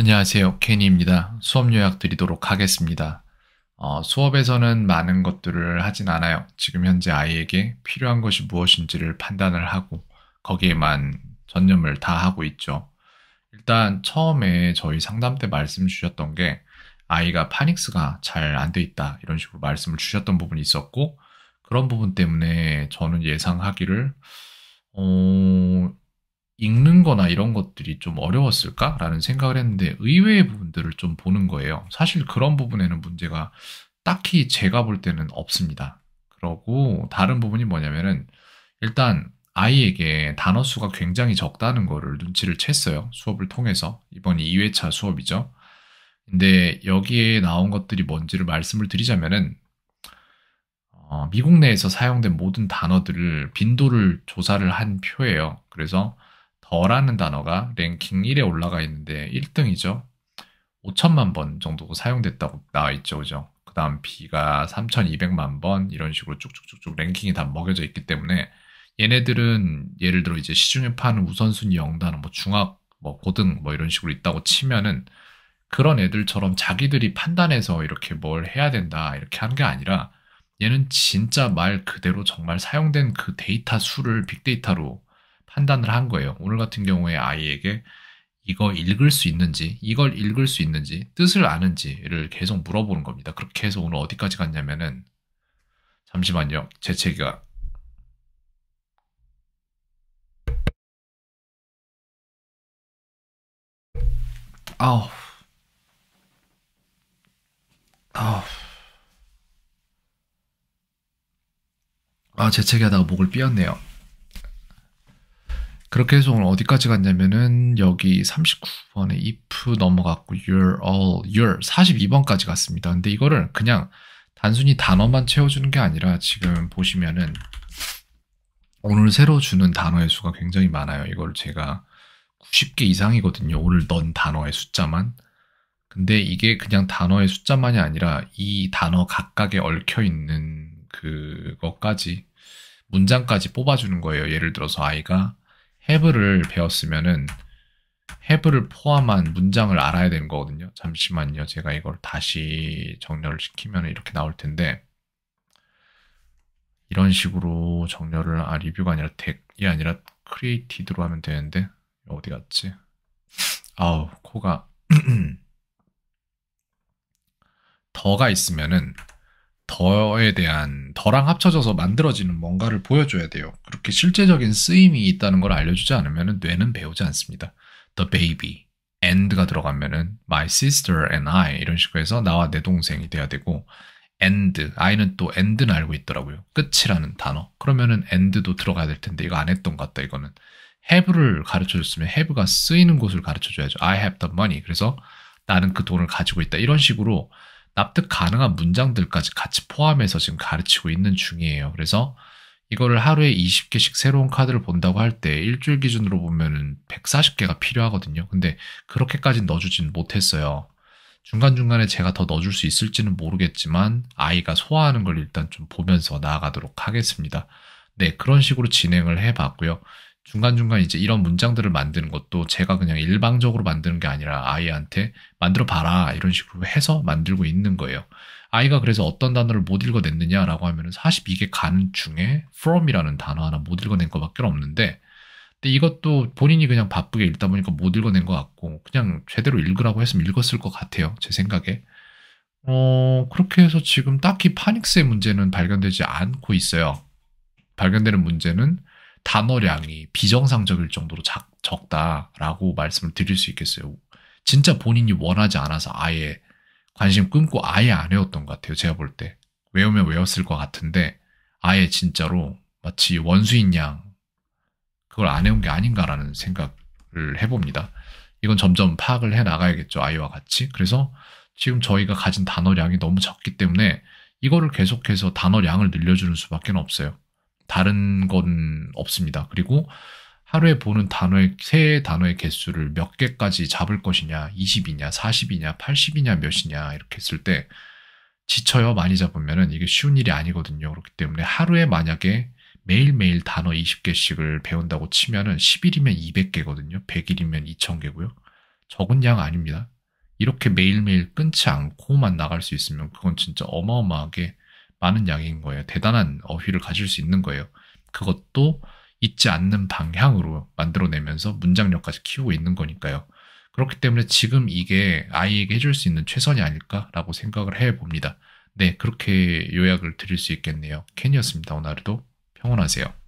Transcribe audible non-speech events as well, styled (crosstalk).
안녕하세요. 케니입니다. 수업 요약 드리도록 하겠습니다. 어, 수업에서는 많은 것들을 하진 않아요. 지금 현재 아이에게 필요한 것이 무엇인지를 판단을 하고 거기에만 전념을 다 하고 있죠. 일단 처음에 저희 상담 때 말씀 주셨던 게 아이가 파닉스가 잘 안 돼 있다 이런 식으로 말씀을 주셨던 부분이 있었고 그런 부분 때문에 저는 예상하기를 어, 읽는 거나 이런 것들이 좀 어려웠을까라는 생각을 했는데 의외의 부분들을 좀 보는 거예요. 사실 그런 부분에는 문제가 딱히 제가 볼 때는 없습니다. 그러고 다른 부분이 뭐냐면은 일단 아이에게 단어 수가 굉장히 적다는 거를 눈치를 챘어요. 수업을 통해서. 이번이 2회차 수업이죠. 근데 여기에 나온 것들이 뭔지를 말씀을 드리자면은 어, 미국 내에서 사용된 모든 단어들을 빈도를 조사를 한 표예요. 그래서 더라는 단어가 랭킹 1에 올라가 있는데 1등이죠. 5천만 번 정도 사용됐다고 나와 있죠. 그죠? 그 다음 B가 3,200만 번 이런 식으로 쭉쭉쭉쭉 랭킹이 다 먹여져 있기 때문에 얘네들은 예를 들어 이제 시중에 파는 우선순위 영단어 뭐 중학 뭐 고등 뭐 이런 식으로 있다고 치면은 그런 애들처럼 자기들이 판단해서 이렇게 뭘 해야 된다 이렇게 하는 게 아니라 얘는 진짜 말 그대로 정말 사용된 그 데이터 수를 빅데이터로 판단을 한 거예요. 오늘 같은 경우에 아이에게 이거 읽을 수 있는지, 이걸 읽을 수 있는지, 뜻을 아는지를 계속 물어보는 겁니다. 그렇게 해서 오늘 어디까지 갔냐면은, 잠시만요. 재채기가. 아우. 아우. 아, 재채기 하다가 목을 삐었네요. 그렇게 해서 오늘 어디까지 갔냐면은 여기 39번에 if 넘어갔고 you're all you're 42번까지 갔습니다. 근데 이거를 그냥 단순히 단어만 채워주는 게 아니라 지금 보시면은 오늘 새로 주는 단어의 수가 굉장히 많아요. 이걸 제가 90개 이상이거든요. 오늘 넌 단어의 숫자만. 근데 이게 그냥 단어의 숫자만이 아니라 이 단어 각각에 얽혀 있는 그것까지 문장까지 뽑아주는 거예요. 예를 들어서 아이가 have를 배웠으면은 have를 포함한 문장을 알아야 되는 거거든요. 잠시만요. 제가 이걸 다시 정렬을 시키면 이렇게 나올 텐데 이런 식으로 정렬을 아 리뷰가 아니라 덱이 아니라 크리에이티드로 하면 되는데 어디 갔지? 아우 코가 (clears throat) 더가 있으면은 더에 대한 더랑 합쳐져서 만들어지는 뭔가를 보여줘야 돼요. 그렇게 실제적인 쓰임이 있다는 걸 알려주지 않으면 뇌는 배우지 않습니다. The baby, and가 들어가면은 my sister and I 이런 식으로 해서 나와 내 동생이 돼야 되고 and, I는 또 end는 알고 있더라고요. 끝이라는 단어. 그러면은 end도 들어가야 될 텐데 이거 안 했던 것 같다 이거는. have를 가르쳐줬으면 have가 쓰이는 곳을 가르쳐줘야죠. I have the money. 그래서 나는 그 돈을 가지고 있다. 이런 식으로 납득 가능한 문장들까지 같이 포함해서 지금 가르치고 있는 중이에요. 그래서 이거를 하루에 20개씩 새로운 카드를 본다고 할 때 일주일 기준으로 보면은 140개가 필요하거든요. 근데 그렇게까지 넣어주진 못했어요. 중간중간에 제가 더 넣어줄 수 있을지는 모르겠지만 아이가 소화하는 걸 일단 좀 보면서 나아가도록 하겠습니다. 네, 그런 식으로 진행을 해봤고요. 중간중간 이제 이런 문장들을 만드는 것도 제가 그냥 일방적으로 만드는 게 아니라 아이한테 만들어 봐라 이런 식으로 해서 만들고 있는 거예요. 아이가 그래서 어떤 단어를 못 읽어냈느냐라고 하면은 42개 간 중에 from이라는 단어 하나 못 읽어낸 것밖에 없는데 근데 이것도 본인이 그냥 바쁘게 읽다 보니까 못 읽어낸 것 같고 그냥 제대로 읽으라고 했으면 읽었을 것 같아요. 제 생각에. 어, 그렇게 해서 지금 딱히 파닉스의 문제는 발견되지 않고 있어요. 발견되는 문제는 단어량이 비정상적일 정도로 작, 적다라고 말씀을 드릴 수 있겠어요. 진짜 본인이 원하지 않아서 아예 관심 끊고 아예 안 외웠던 것 같아요. 제가 볼 때. 외우면 외웠을 것 같은데 아예 진짜로 마치 원수인 양 그걸 안 해온 게 아닌가라는 생각을 해봅니다. 이건 점점 파악을 해 나가야겠죠. 아이와 같이. 그래서 지금 저희가 가진 단어량이 너무 적기 때문에 이거를 계속해서 단어량을 늘려주는 수밖에 없어요. 다른 건 없습니다. 그리고 하루에 보는 단어의 새 단어의 개수를 몇 개까지 잡을 것이냐, 20이냐, 40이냐, 80이냐, 몇이냐 이렇게 했을 때 지쳐요. 많이 잡으면은 이게 쉬운 일이 아니거든요. 그렇기 때문에 하루에 만약에 매일매일 단어 20개씩을 배운다고 치면은 10일이면 200개거든요. 100일이면 2000개고요. 적은 양 아닙니다. 이렇게 매일매일 끊지 않고만 나갈 수 있으면 그건 진짜 어마어마하게 많은 양인 거예요. 대단한 어휘를 가질 수 있는 거예요. 그것도 잊지 않는 방향으로 만들어내면서 문장력까지 키우고 있는 거니까요. 그렇기 때문에 지금 이게 아이에게 해줄 수 있는 최선이 아닐까라고 생각을 해봅니다. 네, 그렇게 요약을 드릴 수 있겠네요. 캔이었습니다. 오늘도 평온하세요.